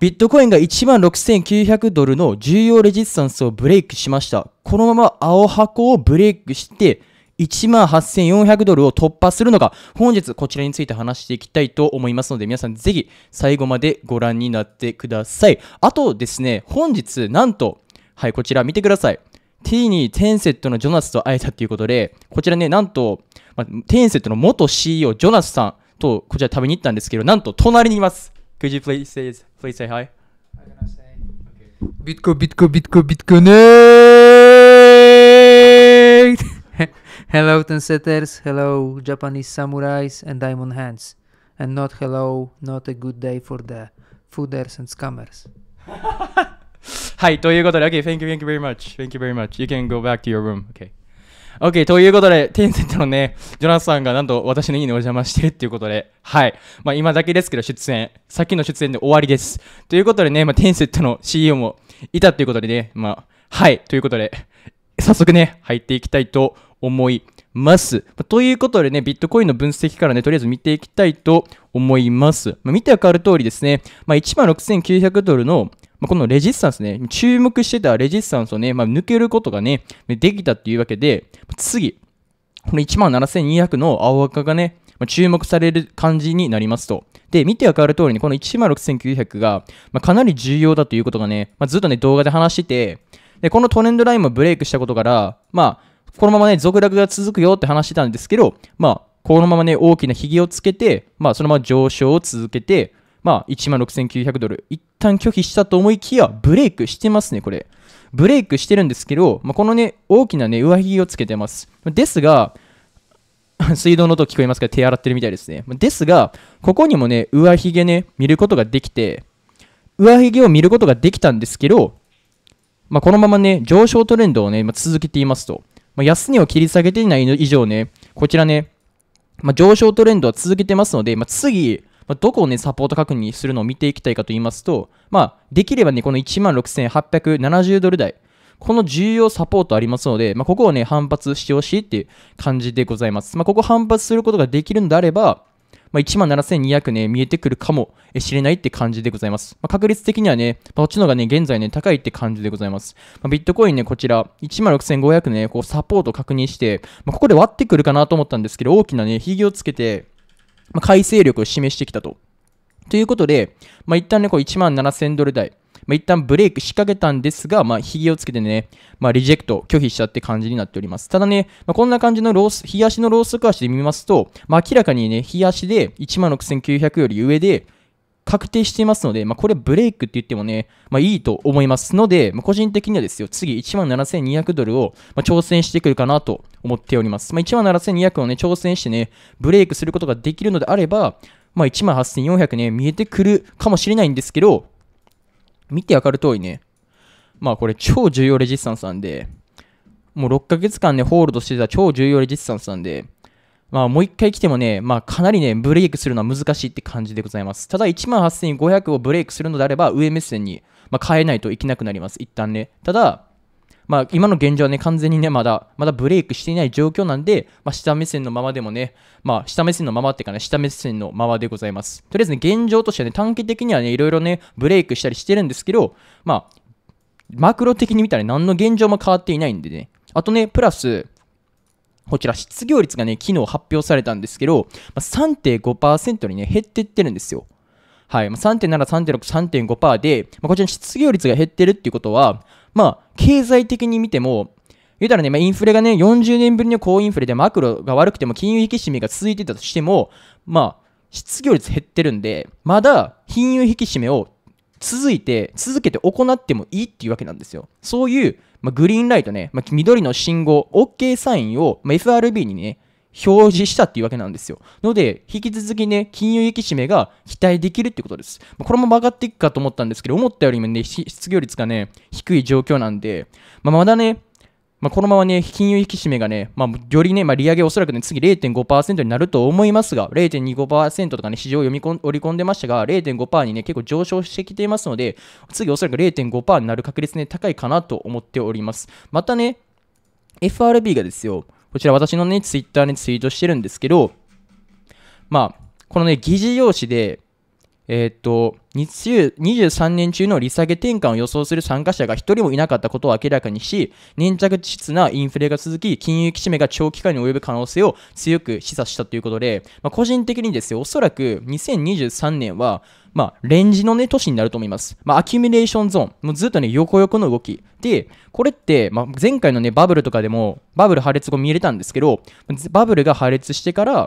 ビットコインが16,900ドルの重要レジスタンスをブレイクしました。このまま青箱をブレイクして、18,400ドルを突破するのか、本日こちらについて話していきたいと思いますので、皆さんぜひ最後までご覧になってください。あとですね、本日なんと、はい、こちら見てください。ティーニー・テンセットのジョナスと会えたということで、こちらね、なんと、テンセットの元 CEO、ジョナスさんとこちら食べに行ったんですけど、なんと隣にいます。Could you please say please say hi? I'm gonna say? Okay. Bitco, Bitco, Bitco, Bitconnect. hello, Tensetters. Hello, Japanese samurais and diamond hands. And not hello, not a good day for the fooders and scammers. Okay, thank you, thank you very much. Thank you very much. You can go back to your room. Okay. OK、ということで、テンセントのね、ジョナスさんがなんと私の家にお邪魔してるっていうことで、はい。まあ今だけですけど出演、さっきの出演で終わりです。ということでね、まあテンセットの CEO もいたっていうことでね、まあ、はい、ということで、早速ね、入っていきたいと思います。ということでね、ビットコインの分析からね、とりあえず見ていきたいと思います。まあ、見てわかる通りですね、まあ、1 6900ドルのまあ、このレジスタンスね、注目してたレジスタンスをね、まあ、抜けることがね、できたっていうわけで、次、この17,200の青赤がね、まあ、注目される感じになりますと。で、見てわかる通りに、この16,900が、まあ、かなり重要だということがね、まあ、ずっとね、動画で話してて、で、このトレンドラインもブレイクしたことから、まあ、このままね、続落が続くよって話してたんですけど、まあ、このままね、大きな髭をつけて、まあ、そのまま上昇を続けて、まあ、1万6900ドル。一旦拒否したと思いきや、ブレイクしてますね、これ。ブレイクしてるんですけど、まあ、このね、大きなね、上着をつけてます。ですが、水道の音聞こえますから手洗ってるみたいですね。ですが、ここにもね、上髭ね、見ることができて、上髭を見ることができたんですけど、まあ、このままね、上昇トレンドをね、まあ、続けていますと。まあ、安値を切り下げていない以上ね、こちらね、まあ、上昇トレンドは続けてますので、まあ、次、まあ、どこをね、サポート確認するのを見ていきたいかと言いますと、まあ、できればね、この16,870ドル台、この重要サポートありますので、まあ、ここをね、反発してほしいっていう感じでございます。まあ、ここ反発することができるんであれば、まあ、17,200ね、見えてくるかもしれないって感じでございます。まあ、確率的にはね、まあ、こっちの方がね、現在ね、高いって感じでございます。まあ、ビットコインね、こちら、16,500ね、こう、サポート確認して、まあ、ここで割ってくるかなと思ったんですけど、大きなね、ひげをつけて、ま改正力を示してきたと。ということで、まあ、一旦ね、こう1万7000ドル台、まあ、一旦ブレイク仕掛けたんですが、まあ、ひげをつけてね、まあ、リジェクト、拒否したって感じになっております。ただね、まあ、こんな感じのロース、冷やしのロースク足で見ますと、まあ、明らかにね、冷やしで1万6900より上で、確定していますので、まあ、これブレイクって言ってもね、まあ、いいと思いますので、まあ、個人的にはですよ、次17,200ドルを、ま挑戦してくるかなと思っております。ま17,200をね、挑戦してね、ブレイクすることができるのであれば、ま18,400ね、見えてくるかもしれないんですけど、見てわかる通りね、まあこれ超重要レジスタンスなんで、もう6ヶ月間ね、ホールドしてた超重要レジスタンスなんで、まあ、もう一回来てもね、まあ、かなりね、ブレイクするのは難しいって感じでございます。ただ、18,500をブレイクするのであれば、上目線に、まあ、変えないといけなくなります、一旦ね。ただ、まあ、今の現状はね、完全にね、まだ、まだブレイクしていない状況なんで、まあ、下目線のままでもね、まあ、下目線のままっていうかね、下目線のままでございます。とりあえずね、現状としてはね、短期的にはね、いろいろね、ブレイクしたりしてるんですけど、まあ、マクロ的に見たら何の現状も変わっていないんでね。あとね、プラス、こちら失業率がね、昨日発表されたんですけど、ま3.5%にね、減っていってるんですよ。はい。まあ、3.7、3.6、3.5%で、まあ、こちら失業率が減ってるっていうことは、まあ、経済的に見ても、言うたらね、まあ、インフレがね、40年ぶりの高インフレでマクロが悪くても金融引き締めが続いてたとしても、まあ、失業率減ってるんで、まだ金融引き締めを続いて、続けて行ってもいいっていうわけなんですよ。そういうまあ、グリーンライトね、まあ、緑の信号、OK サインを、まあ、FRB にね、表示したっていうわけなんですよ。ので、引き続きね、金融引き締めが期待できるってことです。まあ、これも曲がっていくかと思ったんですけど、思ったよりもね、失業率がね、低い状況なんで、まあ、まだね、まあ、このままね、金融引き締めがね、まあ、よりね、まあ、利上げおそらくね、次0.5%になると思いますが、0.25%とかね、市場を読み込ん織り込んでましたが、0.5%にね、結構上昇してきていますので、次おそらく0.5%になる確率ね、高いかなと思っております。またね、FRB がですよ、こちら私のね、ツイッターにツイートしてるんですけど、まあ、このね、議事用紙で、えー、っと、23年中の利下げ転換を予想する参加者が1人もいなかったことを明らかにし、粘着質なインフレが続き、金融引き締めが長期間に及ぶ可能性を強く示唆したということで、まあ、個人的にですよ、おそらく2023年は、まあ、レンジのね、年になると思います。まあ、アキュミレーションゾーン。もうずっとね、横横の動き。で、これって、まあ、前回のね、バブルとかでも、バブル破裂後見えれたんですけど、バブルが破裂してから、ま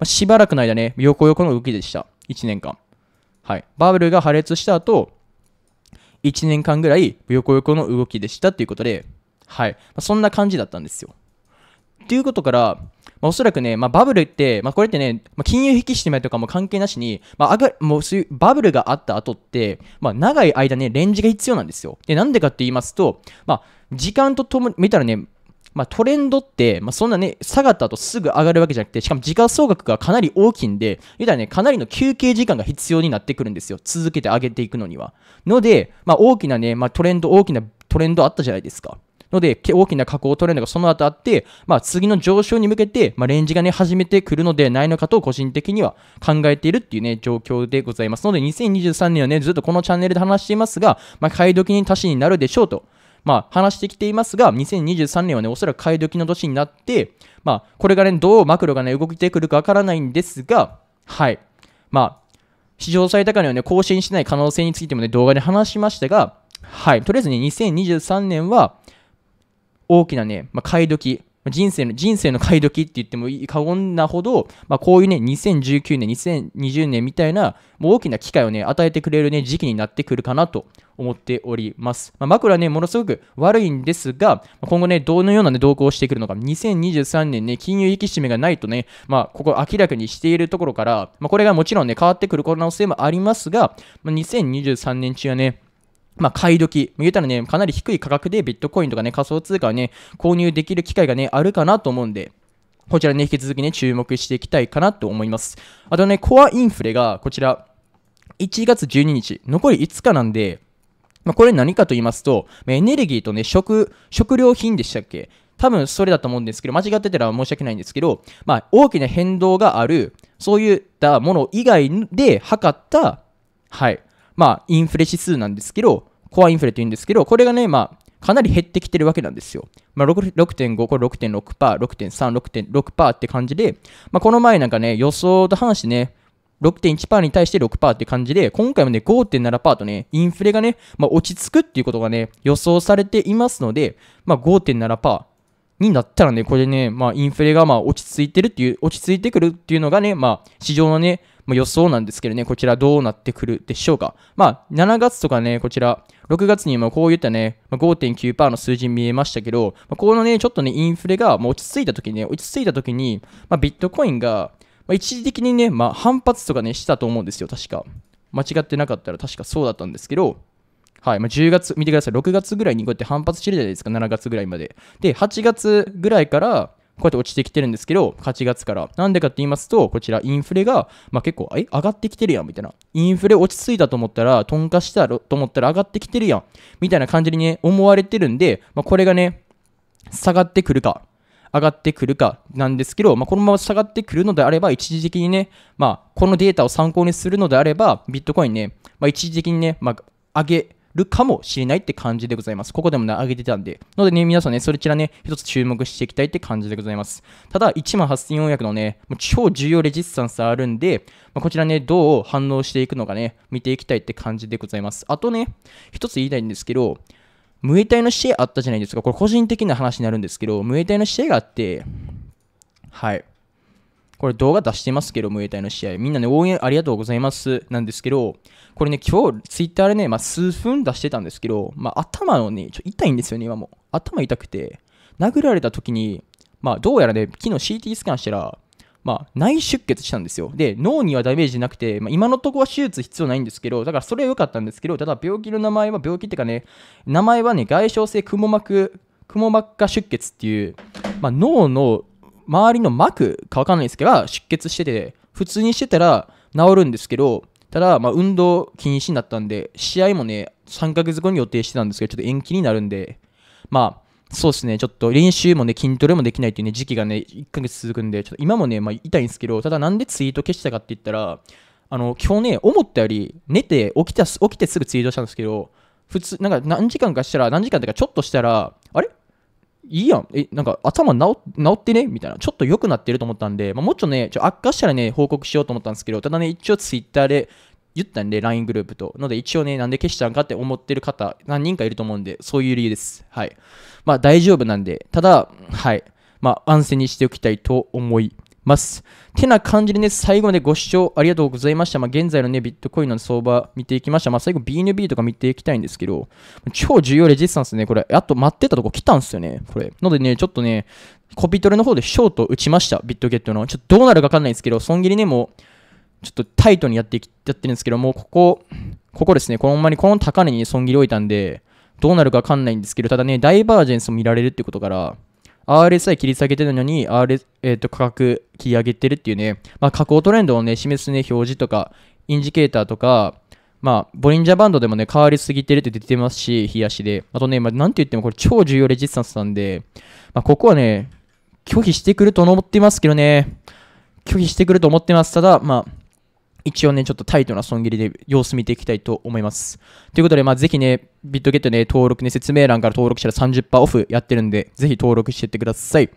あ、しばらくの間ね、横横の動きでした。1年間。はい、バブルが破裂した後1年間ぐらい横横の動きでしたっていうことで、はいまあ、そんな感じだったんですよ。ということから、まあ、おそらくね、まあ、バブルって、まあ、これってね、まあ、金融引き締めとかも関係なしに、まあ、もうそういうバブルがあった後って、まあ、長い間ね、レンジが必要なんですよ。で、なんでかって言いますと、まあ、時間とともに、見たらね、まあ、トレンドって、まあ、そんなね、下がった後すぐ上がるわけじゃなくて、しかも時価総額がかなり大きいんで、言うたらね、かなりの休憩時間が必要になってくるんですよ。続けて上げていくのには。ので、まあ、大きなね、まあ、トレンド、大きなトレンドあったじゃないですか。ので、大きな下降トレンドがその後あって、まあ、次の上昇に向けて、まあ、レンジがね、始めてくるのではないのかと、個人的には考えているっていうね、状況でございますので、2023年はね、ずっとこのチャンネルで話していますが、まあ、買い時に足しになるでしょうと。まあ、話してきていますが、2023年はね、おそらく買い時の年になって、まあ、これがね、どうマクロがね、動いてくるかわからないんですが、はい。まあ、史上最高値をね、更新しない可能性についてもね、動画で話しましたが、はい。とりあえずね、2023年は、大きなね、まあ、買い時、人生の、人生の買い時って言っても過言なほど、まあ、こういうね、2019年、2020年みたいな、もう大きな機会をね、与えてくれるね、時期になってくるかなと思っております。まあ、枕ね、ものすごく悪いんですが、今後ね、どのような、ね、動向をしてくるのか、2023年ね、金融引き締めがないとね、まあ、ここ明らかにしているところから、まあ、これがもちろんね、変わってくる可能性もありますが、まあ、2023年中はね、まあ、買い時。言うたらね、かなり低い価格でビットコインとかね、仮想通貨をね、購入できる機会がね、あるかなと思うんで、こちらね、引き続きね、注目していきたいかなと思います。あとね、コアインフレが、こちら、1月12日、残り5日なんで、まあ、これ何かと言いますと、エネルギーとね、食、食料品でしたっけ多分それだと思うんですけど、間違ってたら申し訳ないんですけど、まあ、大きな変動がある、そういったもの以外で測った、はい、まあ、インフレ指数なんですけど、コアインフレというんですけど、これがね、まあ、かなり減ってきてるわけなんですよ。まあ、6.5、これ6.6%、6.3、6.6%って感じで、まあ、この前なんかね、予想と話しね、6.1%に対して6%って感じで、今回もね、5.7%とね、インフレがね、まあ、落ち着くっていうことがね、予想されていますので、まあ、5.7%になったらね、これね、まあ、インフレがまあ落ち着いてるっていう、落ち着いてくるっていうのがね、まあ、市場のね、まあ、予想なんですけどね、こちらどうなってくるでしょうか。まあ、7月とかね、こちら、6月にもこういったね、5.9%の数字見えましたけど、まあ、このね、ちょっとね、インフレがもう落ち着いた時にね、落ち着いた時に、まあ、ビットコインが、まあ、一時的にね、まあ、反発とかね、したと思うんですよ、確か。間違ってなかったら確かそうだったんですけど、はいまあ、10月、見てください、6月ぐらいにこうやって反発してるじゃないですか、7月ぐらいまで。で、8月ぐらいから、こうやって落ちてきてるんですけど、8月から。なんでかって言いますと、こちらインフレが、まあ、結構、え、上がってきてるやん、みたいな。インフレ落ち着いたと思ったら、鈍化したと思ったら上がってきてるやん、みたいな感じにね、思われてるんで、まあ、これがね、下がってくるか、上がってくるかなんですけど、まあ、このまま下がってくるのであれば、一時的にね、まあ、このデータを参考にするのであれば、ビットコインね、まあ、一時的にね、まあ、上げ、るかもしれないって感じでございます。ここでもね、上げてたんで。のでね、皆さんね、そちらね、一つ注目していきたいって感じでございます。ただ、18400のね、もう超重要レジスタンスあるんで、まあ、こちらね、どう反応していくのかね、見ていきたいって感じでございます。あとね、一つ言いたいんですけど、ムエタイの試合あったじゃないですか。これ個人的な話になるんですけど、ムエタイの試合があって、はい。これ動画出してますけど、ムエタイの試合。みんなね、応援ありがとうございますなんですけど、これね、今日、ツイッターでね、まあ、数分出してたんですけど、まあ、頭のね、ちょ痛いんですよね、今も。頭痛くて、殴られた時に、まあ、どうやらね、昨日 CT スキャンしたら、まあ、内出血したんですよ。で、脳にはダメージなくて、まあ、今のところは手術必要ないんですけど、だからそれは良かったんですけど、ただ病気の名前は、病気っていうかね、名前はね、外傷性くも膜、くも膜下出血っていう、まあ、脳の周りの膜かわかんないですけど出血してて普通にしてたら治るんですけどただ、まあ、運動禁止になったんで試合もね3ヶ月後に予定してたんですけどちょっと延期になるんでまあそうですねちょっと練習もね筋トレもできないっていうね時期がね1ヶ月続くんでちょっと今もね、まあ、痛いんですけどただなんでツイート消したかって言ったらあの今日ね思ったより寝て起きた起きてすぐツイートしたんですけど普通なんか何時間かしたら何時間とかちょっとしたらいいやん。え、なんか頭治治ってねみたいな。ちょっと良くなってると思ったんで、まあ、もうちょっとね、ちょ悪化したらね、報告しようと思ったんですけど、ただね、一応 Twitter で言ったんで、LINE グループと。ので、一応ね、なんで消したんかって思ってる方、何人かいると思うんで、そういう理由です。はい。まあ、大丈夫なんで、ただ、はい。まあ、安静にしておきたいと思います。てな感じでね、最後までご視聴ありがとうございました。まあ、現在のね、ビットコインの相場見ていきました。まあ、最後 BNB とか見ていきたいんですけど、超重要レジスタンスね、これ、あと待ってたとこ来たんですよね、これ。のでね、ちょっとね、コピトレの方でショート打ちました、ビットゲットの。ちょっとどうなるかわかんないんですけど、損切りね、もう、ちょっとタイトにやってやってるんですけど、もうここ、ここですね、このほんまにこの高値に損切り置いたんで、どうなるかわかんないんですけど、ただね、ダイバージェンスも見られるってことから、RSI 切り下げてるのに、RS えー、と価格切り上げてるっていうね、まあ、下降トレンドをね、示すね、表示とか、インジケーターとか、まあ、ボリンジャーバンドでもね、変わりすぎてるって出てますし、日足で。あとね、まあ、なんて言ってもこれ超重要レジスタンスなんで、まあ、ここはね、拒否してくると思ってますけどね、拒否してくると思ってます。ただ、まあ、一応ね、ちょっとタイトな損切りで様子見ていきたいと思います。ということで、まあ、ぜひね、ビットゲットね、登録ね、説明欄から登録したら30%オフやってるんで、ぜひ登録していってください。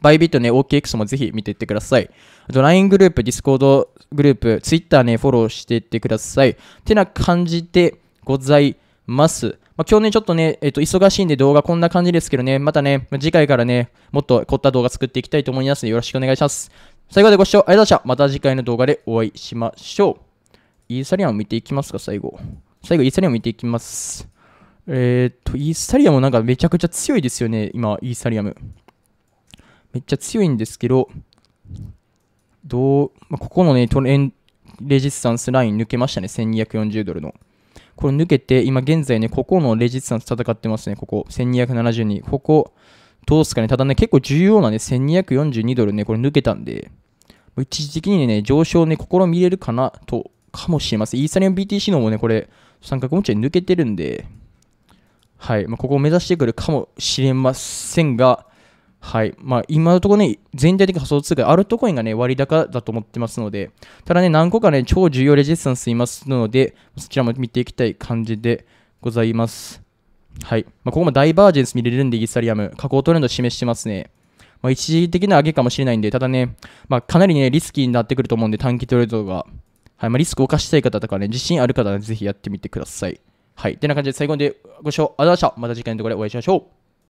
バイビットね、OKX もぜひ見ていってください。あと、LINE グループ、Discord グループ、Twitter ね、フォローしていってください。ってな感じでございます。まあ、今日ね、ちょっとね、えっ、ー、と、忙しいんで動画こんな感じですけどね、またね、次回からね、もっと凝った動画作っていきたいと思いますので、よろしくお願いします。最後までご視聴ありがとうございました。また次回の動画でお会いしましょう。イーサリアム見ていきますか、最後。最後、イーサリアム見ていきます。えー、っと、イーサリアムなんかめちゃくちゃ強いですよね、今、イーサリアム。めっちゃ強いんですけど、どう、まあ、ここのね、トレン、レジスタンスライン抜けましたね、1240ドルの。これ抜けて、今現在ね、ここのレジスタンス戦ってますね、ここ、1272。ここ、どうすかね、ただね、結構重要なね、1242ドルね、これ抜けたんで、一時的にね、上昇をね、試みれるかなと、かもしれません。イーサリアム BTC のもね、これ、三角持ち抜けてるんで、はい、まあ、ここを目指してくるかもしれませんが、はい。まあ、今のところね、全体的仮想通貨、アルトコインがね、割高だと思ってますので、ただね、何個かね、超重要レジスタンスいますので、そちらも見ていきたい感じでございます。はい。まあ、ここもダイバージェンス見れるんで、イーサリアム、下降トレンド示してますね。まあ、一時的な上げかもしれないんで、ただね、まあ、かなりね、リスキーになってくると思うんで、短期トレードが。はい、まあ、リスクを犯したい方とかね、自信ある方はぜひやってみてください。はい、てな感じで最後までご視聴ありがとうございました。また次回のところでお会いしましょう。